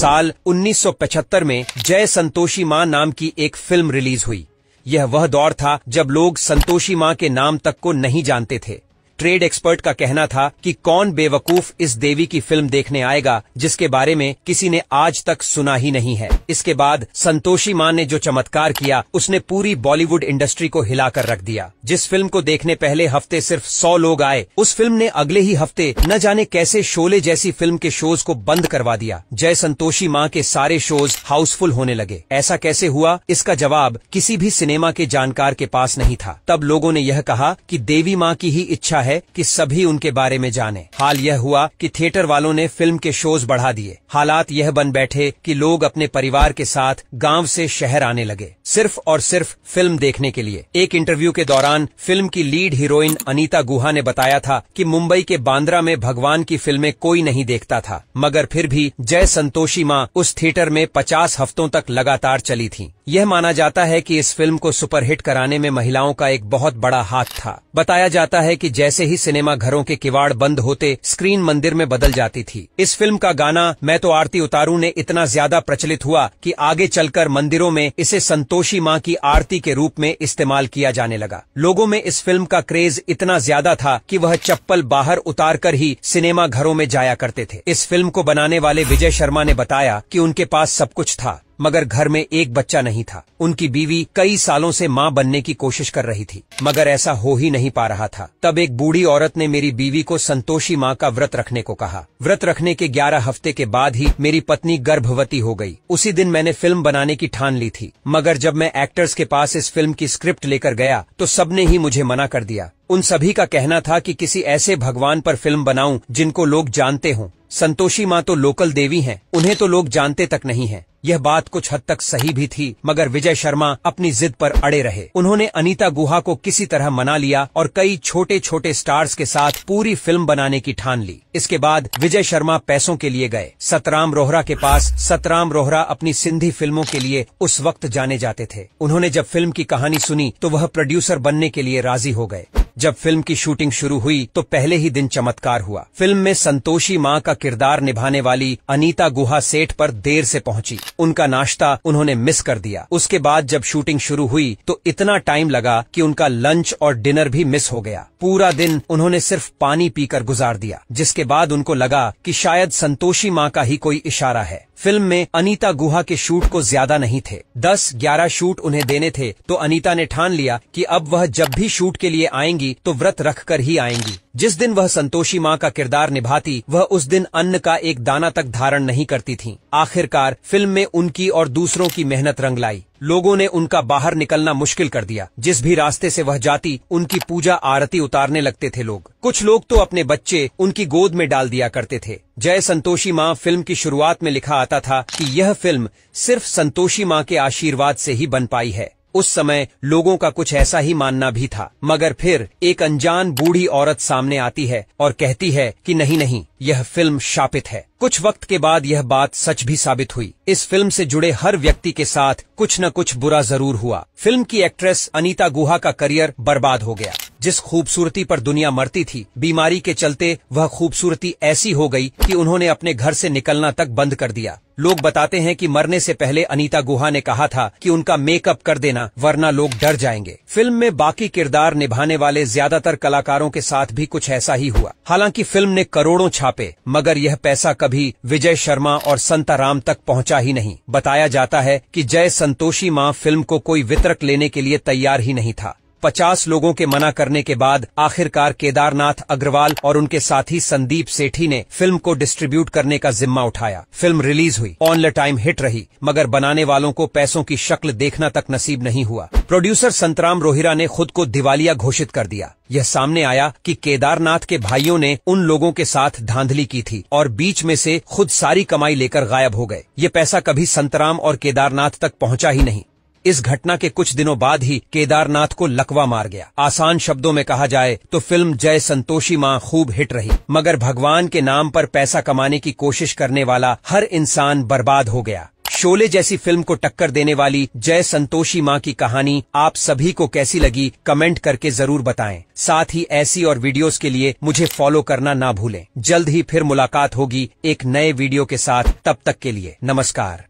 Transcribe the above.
साल 1975 में जय संतोषी माँ नाम की एक फिल्म रिलीज हुई यह वह दौर था जब लोग संतोषी माँ के नाम तक को नहीं जानते थे ट्रेड एक्सपर्ट का कहना था कि कौन बेवकूफ इस देवी की फिल्म देखने आएगा जिसके बारे में किसी ने आज तक सुना ही नहीं है इसके बाद संतोषी मान ने जो चमत्कार किया उसने पूरी बॉलीवुड इंडस्ट्री को हिलाकर रख दिया जिस फिल्म को देखने पहले हफ्ते सिर्फ सौ लोग आए उस फिल्म ने अगले ही हफ्ते न जाने कैसे शोले जैसी फिल्म के शोज को बंद करवा दिया जय संतोषी माँ के सारे शोज हाउसफुल होने लगे ऐसा कैसे हुआ इसका जवाब किसी भी सिनेमा के जानकार के पास नहीं था तब लोगों ने यह कहा कि देवी माँ की ही इच्छा है कि सभी उनके बारे में जाने हाल यह हुआ कि थिएटर वालों ने फिल्म के शोज बढ़ा दिए हालात यह बन बैठे कि लोग अपने परिवार के साथ गांव से शहर आने लगे सिर्फ और सिर्फ फिल्म देखने के लिए एक इंटरव्यू के दौरान फिल्म की लीड हीरोइन अनीता गुहा ने बताया था की मुंबई के बांद्रा में भगवान की फिल्में कोई नहीं देखता था मगर फिर भी जय संतोषी माँ उस थिएटर में पचास हफ्तों तक लगातार चली थी यह माना जाता है कि इस फिल्म को सुपरहिट कराने में महिलाओं का एक बहुत बड़ा हाथ था बताया जाता है कि जैसे जैसे ही सिनेमा घरों के किवाड़ बंद होते स्क्रीन मंदिर में बदल जाती थी इस फिल्म का गाना मैं तो आरती उतारू ने इतना ज्यादा प्रचलित हुआ कि आगे चलकर मंदिरों में इसे संतोषी माँ की आरती के रूप में इस्तेमाल किया जाने लगा लोगों में इस फिल्म का क्रेज इतना ज्यादा था की वह चप्पल बाहर उतार कर ही सिनेमा घरों में जाया करते थे इस फिल्म को बनाने वाले विजय शर्मा ने बताया की उनके पास सब कुछ था मगर घर में एक बच्चा नहीं था उनकी बीवी कई सालों से माँ बनने की कोशिश कर रही थी मगर ऐसा हो ही नहीं पा रहा था तब एक बूढ़ी औरत ने मेरी बीवी को संतोषी माँ का व्रत रखने को कहा व्रत रखने के ग्यारह हफ्ते के बाद ही मेरी पत्नी गर्भवती हो गई उसी दिन मैंने फिल्म बनाने की ठान ली थी मगर जब मैं एक्टर्स के पास इस फिल्म की स्क्रिप्ट लेकर गया तो सबने ही मुझे मना कर दिया उन सभी का कहना था कि किसी ऐसे भगवान पर फिल्म बनाऊं जिनको लोग जानते हों संतोषी माँ तो लोकल देवी हैं उन्हें तो लोग जानते तक नहीं हैं यह बात कुछ हद तक सही भी थी मगर विजय शर्मा अपनी जिद पर अड़े रहे उन्होंने अनीता गुहा को किसी तरह मना लिया और कई छोटे छोटे स्टार्स के साथ पूरी फिल्म बनाने की ठान ली इसके बाद विजय शर्मा पैसों के लिए गए सतराम रोहरा के पास सतराम रोहरा अपनी सिंधी फिल्मों के लिए उस वक्त जाने जाते थे उन्होंने जब फिल्म की कहानी सुनी तो वह प्रोड्यूसर बनने के लिए राजी हो गए जब फिल्म की शूटिंग शुरू हुई तो पहले ही दिन चमत्कार हुआ फिल्म में संतोषी माँ का किरदार निभाने वाली अनीता गुहा सेठ पर देर से पहुंची उनका नाश्ता उन्होंने मिस कर दिया उसके बाद जब शूटिंग शुरू हुई तो इतना टाइम लगा कि उनका लंच और डिनर भी मिस हो गया पूरा दिन उन्होंने सिर्फ पानी पीकर गुजार दिया जिसके बाद उनको लगा कि शायद संतोषी माँ का ही कोई इशारा है फिल्म में अनीता गुहा के शूट को ज्यादा नहीं थे दस ग्यारह शूट उन्हें देने थे तो अनीता ने ठान लिया कि अब वह जब भी शूट के लिए आएंगी आएंगी तो व्रत रख कर ही आएंगी जिस दिन वह संतोषी माँ का किरदार निभाती वह उस दिन अन्न का एक दाना तक धारण नहीं करती थी आखिरकार फिल्म में उनकी और दूसरों की मेहनत रंग लाई लोगों ने उनका बाहर निकलना मुश्किल कर दिया जिस भी रास्ते से वह जाती उनकी पूजा आरती उतारने लगते थे लोग कुछ लोग तो अपने बच्चे उनकी गोद में डाल दिया करते थे जय संतोषी माँ फिल्म की शुरुआत में लिखा आता था कि यह फिल्म सिर्फ संतोषी माँ के आशीर्वाद से ही बन पाई है उस समय लोगों का कुछ ऐसा ही मानना भी था मगर फिर एक अनजान बूढ़ी औरत सामने आती है और कहती है कि नहीं नहीं यह फिल्म शापित है कुछ वक्त के बाद यह बात सच भी साबित हुई इस फिल्म से जुड़े हर व्यक्ति के साथ कुछ न कुछ बुरा जरूर हुआ फिल्म की एक्ट्रेस अनीता गुहा का करियर बर्बाद हो गया जिस खूबसूरती पर दुनिया मरती थी बीमारी के चलते वह खूबसूरती ऐसी हो गई कि उन्होंने अपने घर से निकलना तक बंद कर दिया लोग बताते हैं कि मरने से पहले अनीता गुहा ने कहा था कि उनका मेकअप कर देना वरना लोग डर जाएंगे फिल्म में बाकी किरदार निभाने वाले ज्यादातर कलाकारों के साथ भी कुछ ऐसा ही हुआ हालांकि फिल्म ने करोड़ों छापे मगर यह पैसा कभी विजय शर्मा और संताराम तक पहुंचा ही नहीं बताया जाता है कि जय संतोषी माँ फिल्म को कोई वितरक लेने के लिए तैयार ही नहीं था पचास लोगों के मना करने के बाद आखिरकार केदारनाथ अग्रवाल और उनके साथी संदीप सेठी ने फिल्म को डिस्ट्रीब्यूट करने का जिम्मा उठाया फिल्म रिलीज हुई ऑन द टाइम हिट रही मगर बनाने वालों को पैसों की शक्ल देखना तक नसीब नहीं हुआ प्रोड्यूसर संतराम रोहिरा ने खुद को दिवालिया घोषित कर दिया यह सामने आया कि केदारनाथ के भाइयों ने उन लोगों के साथ धांधली की थी और बीच में से खुद सारी कमाई लेकर गायब हो गए ये पैसा कभी संतराम और केदारनाथ तक पहुंचा ही नहीं इस घटना के कुछ दिनों बाद ही केदारनाथ को लकवा मार गया आसान शब्दों में कहा जाए तो फिल्म जय संतोषी माँ खूब हिट रही मगर भगवान के नाम पर पैसा कमाने की कोशिश करने वाला हर इंसान बर्बाद हो गया शोले जैसी फिल्म को टक्कर देने वाली जय संतोषी माँ की कहानी आप सभी को कैसी लगी कमेंट करके जरूर बताएं साथ ही ऐसी और वीडियोस के लिए मुझे फॉलो करना ना भूलें जल्द ही फिर मुलाकात होगी एक नए वीडियो के साथ तब तक के लिए नमस्कार